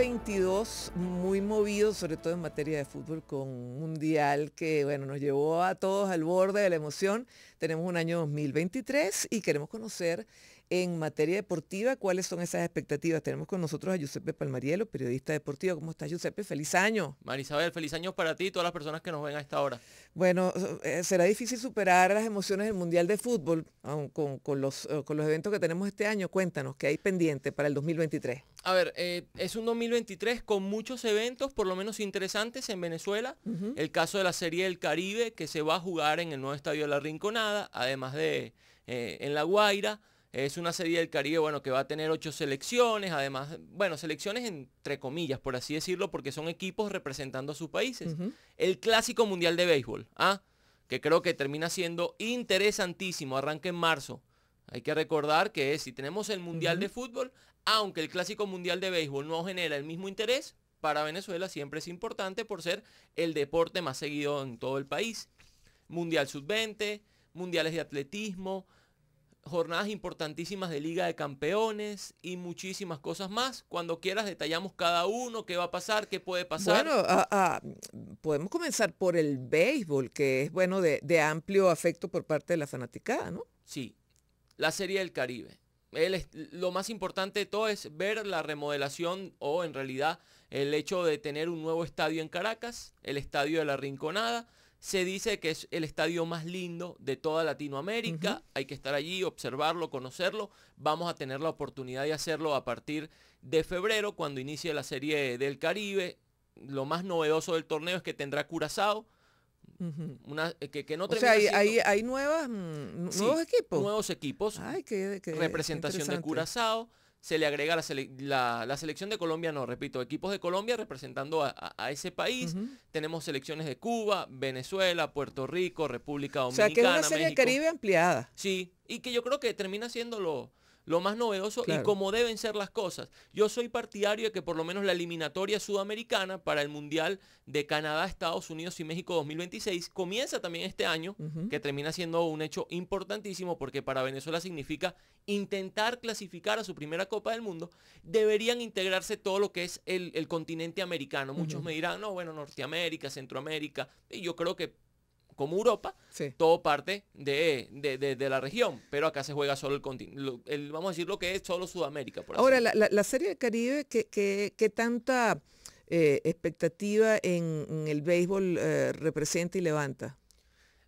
2022 muy movido, sobre todo en materia de fútbol, con un mundial que bueno, nos llevó a todos al borde de la emoción. Tenemos un año 2023 y queremos conocer en materia deportiva. ¿Cuáles son esas expectativas? Tenemos con nosotros a Giuseppe Palmariello, periodista deportivo. ¿Cómo estás, Giuseppe? Feliz año. Marisabel, feliz año para ti y todas las personas que nos ven a esta hora. Bueno, eh, será difícil superar las emociones del Mundial de Fútbol eh, con, los, eventos que tenemos este año. Cuéntanos, ¿qué hay pendiente para el 2023? A ver, eh, es un 2023 con muchos eventos, por lo menos interesantes en Venezuela. El caso de la Serie del Caribe, que se va a jugar en el nuevo estadio de La Rinconada, además de en La Guaira. Es una serie del Caribe, bueno, que va a tener ocho selecciones, además, bueno, selecciones entre comillas, por así decirlo, porque son equipos representando a sus países. El clásico mundial de béisbol, ¿ah? que creo que termina siendo interesantísimo, arranca en marzo. Hay que recordar que si tenemos el mundial de fútbol, aunque el clásico mundial de béisbol no genera el mismo interés, para Venezuela siempre es importante por ser el deporte más seguido en todo el país. Mundial sub-20, mundiales de atletismo, jornadas importantísimas de Liga de Campeones y muchísimas cosas más. Cuando quieras detallamos cada uno, qué va a pasar, qué puede pasar. Bueno, podemos comenzar por el béisbol, que es bueno de, amplio afecto por parte de la fanaticada, ¿no? Sí, la Serie del Caribe. lo más importante de todo es ver la remodelación o en realidad el hecho de tener un nuevo estadio en Caracas, el estadio de la Rinconada se dice que es el estadio más lindo de toda Latinoamérica. Hay que estar allí, observarlo, conocerlo. Vamos a tener la oportunidad de hacerlo a partir de febrero, cuando inicie la Serie del Caribe. Lo más novedoso del torneo es que tendrá Curazao. Eh, que, o sea, hay, nuevas, mm, nuevos equipos. Nuevos equipos. representación de Curazao se le agrega la, selección de Colombia, no, repito, equipos de Colombia representando a, ese país. Tenemos selecciones de Cuba, Venezuela, Puerto Rico, República Dominicana. O sea, que es una serie Caribe ampliada. Sí, y que yo creo que termina siendo lo, lo más novedoso y como deben ser las cosas. Yo soy partidario de que por lo menos la eliminatoria sudamericana para el Mundial de Canadá, Estados Unidos y México 2026 comienza también este año, que termina siendo un hecho importantísimo porque para Venezuela significa intentar clasificar a su primera Copa del Mundo, deberían integrarse todo lo que es el, continente americano. Muchos me dirán, no, bueno, Norteamérica, Centroamérica, y yo creo que como Europa, todo parte de, la región, pero acá se juega solo el continente, vamos a decir lo que es solo Sudamérica. Por Ahora, la, Serie del Caribe, ¿qué tanta eh, expectativa en, el béisbol eh, representa y levanta?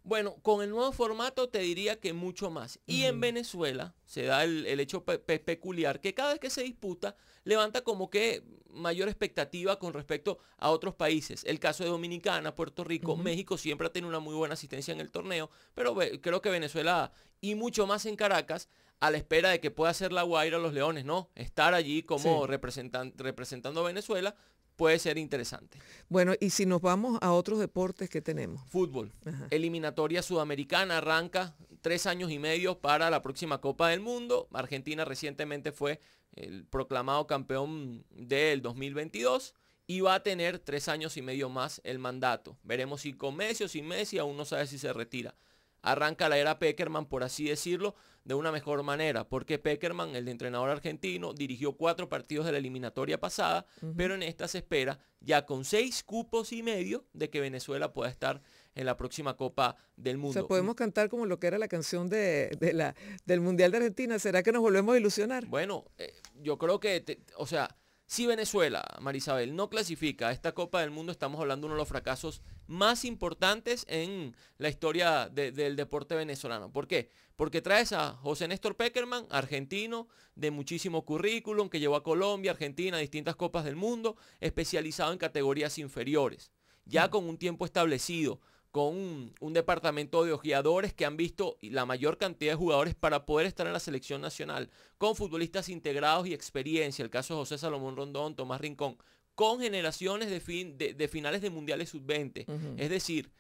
Bueno, con el nuevo formato te diría que mucho más. Y en Venezuela se da el, hecho peculiar que cada vez que se disputa levanta como que mayor expectativa con respecto a otros países. El caso de Dominicana, Puerto Rico, México siempre ha tenido una muy buena asistencia en el torneo, pero creo que Venezuela y mucho más en Caracas a la espera de que pueda ser la Guaira los Leones, ¿no? Estar allí como representando a Venezuela puede ser interesante. Bueno, y si nos vamos a otros deportes que tenemos. Fútbol. Eliminatoria sudamericana arranca tres años y medio para la próxima Copa del Mundo. Argentina recientemente fue el proclamado campeón del 2022 y va a tener tres años y medio más el mandato. Veremos si con Messi o sin Messi, aún no sabe si se retira arranca la era Peckerman, por así decirlo, de una mejor manera, porque Peckerman, el entrenador argentino, dirigió cuatro partidos de la eliminatoria pasada, pero en esta se espera ya con seis cupos y medio de que Venezuela pueda estar en la próxima Copa del Mundo. O sea, podemos cantar como lo que era la canción de, la, del Mundial de Argentina. ¿Será que nos volvemos a ilusionar? Bueno, eh, yo creo que, o sea, si Venezuela, Marisabel, no clasifica a esta Copa del Mundo, estamos hablando de uno de los fracasos más importantes en la historia del deporte venezolano. ¿Por qué? Porque traes a José Néstor Peckerman, argentino, de muchísimo currículum, que llevó a Colombia, Argentina, a distintas Copas del Mundo, especializado en categorías inferiores, ya mm. con un tiempo establecido, con un, departamento de ojeadores que han visto la mayor cantidad de jugadores para poder estar en la selección nacional, con futbolistas integrados y experiencia, el caso de José Salomón Rondón, Tomás Rincón, con generaciones de, fin, de, finales de mundiales sub-20. Es decir,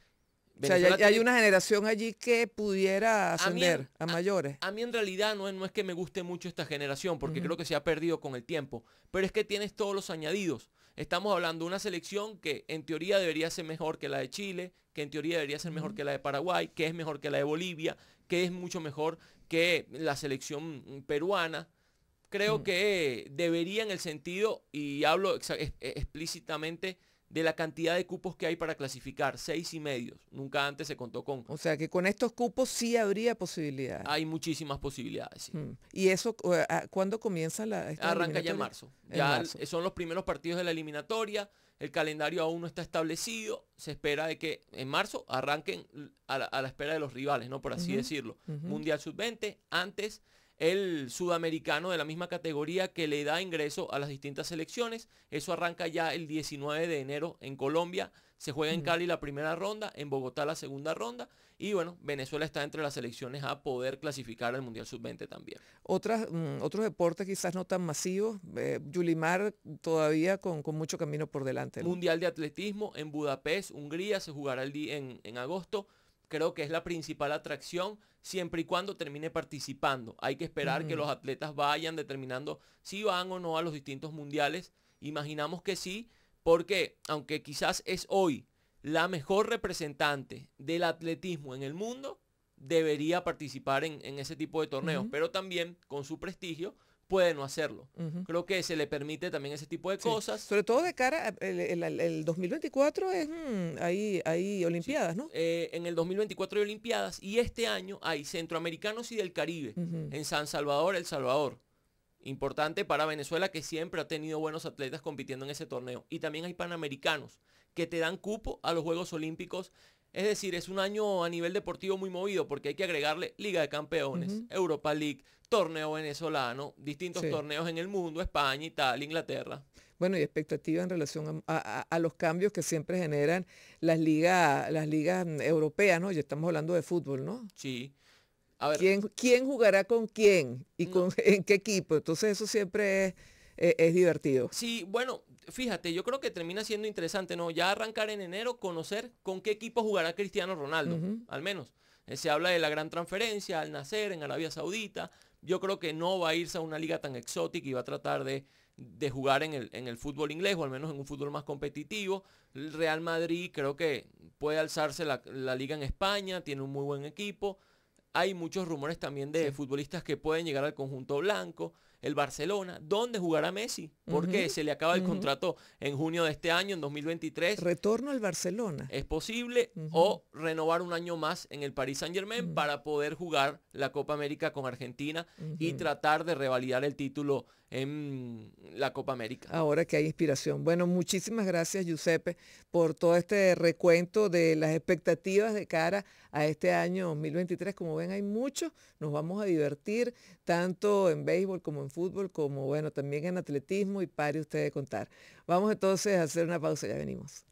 o sea, hay una generación allí que pudiera ascender a, mayores. A, mí en realidad no es, no es que me guste mucho esta generación, porque creo que se ha perdido con el tiempo, pero es que tienes todos los añadidos. Estamos hablando de una selección que en teoría debería ser mejor que la de Chile, que en teoría debería ser mejor que la de Paraguay, que es mejor que la de Bolivia, que es mucho mejor que la selección mm, peruana. Creo mm. que debería en el sentido, y hablo e-, explícitamente, de la cantidad de cupos que hay para clasificar, seis y medios. Nunca antes se contó con. O sea que con estos cupos sí habría posibilidades. Hay muchísimas posibilidades. Sí. Mm. ¿Y eso eh, cuándo comienza la... Arranca ya en marzo. ya son los primeros partidos de la eliminatoria. El calendario aún no está establecido. Se espera de que en marzo arranquen a la, espera de los rivales, ¿no? Por así decirlo. Mundial Sub-20, antes el sudamericano de la misma categoría que le da ingreso a las distintas selecciones. Eso arranca ya el 19 de enero en Colombia. Se juega en Cali la primera ronda, en Bogotá la segunda ronda. Y bueno, Venezuela está entre las selecciones a poder clasificar al Mundial Sub-20 también. Otras, mm, otros deportes quizás no tan masivos. Eh, Yulimar todavía con, mucho camino por delante. Mundial de Atletismo en Budapest, Hungría, se jugará el día en agosto creo que es la principal atracción siempre y cuando termine participando. Hay que esperar que los atletas vayan determinando si van o no a los distintos mundiales. Imaginamos que sí, porque aunque quizás es hoy la mejor representante del atletismo en el mundo, debería participar en, ese tipo de torneos, pero también con su prestigio puede no hacerlo. Creo que se le permite también ese tipo de cosas. Sobre todo de cara, el, 2024 es, mm, ahí hay, Olimpiadas, ¿no? Eh, en el 2024 hay Olimpiadas y este año hay Centroamericanos y del Caribe, en San Salvador, El Salvador. Importante para Venezuela que siempre ha tenido buenos atletas compitiendo en ese torneo. Y también hay Panamericanos que te dan cupo a los Juegos Olímpicos es decir, es un año a nivel deportivo muy movido porque hay que agregarle Liga de Campeones, Europa League, torneo venezolano, distintos torneos en el mundo, España, Italia, Inglaterra. Bueno, y expectativa en relación a, los cambios que siempre generan las ligas, las ligas mm, europeas, ¿no? Ya estamos hablando de fútbol, ¿no? Sí. A ver. ¿Quién, jugará con quién y con, en qué equipo? Entonces eso siempre es e, es divertido. Sí, bueno, fíjate, yo creo que termina siendo interesante, ¿no? Ya arrancar en enero, conocer con qué equipo jugará Cristiano Ronaldo, al menos. Eh, se habla de la gran transferencia al nacer en Arabia Saudita. Yo creo que no va a irse a una liga tan exótica y va a tratar de, jugar en el, en el fútbol inglés o al menos en un fútbol más competitivo. El Real Madrid creo que puede alzarse la, liga en España, tiene un muy buen equipo. Hay muchos rumores también de futbolistas que pueden llegar al conjunto blanco el Barcelona, ¿dónde jugará Messi? Porque se le acaba el contrato en junio de este año, en 2023. Retorno al Barcelona. Es posible o renovar un año más en el Paris Saint Germain para poder jugar la Copa América con Argentina y tratar de revalidar el título en la Copa América. Ahora que hay inspiración. Bueno, muchísimas gracias Giuseppe por todo este recuento de las expectativas de cara a este año 2023. Como ven, hay mucho. Nos vamos a divertir tanto en béisbol como en fútbol como, bueno, también en atletismo y pare ustedes de contar. Vamos entonces a hacer una pausa, ya venimos.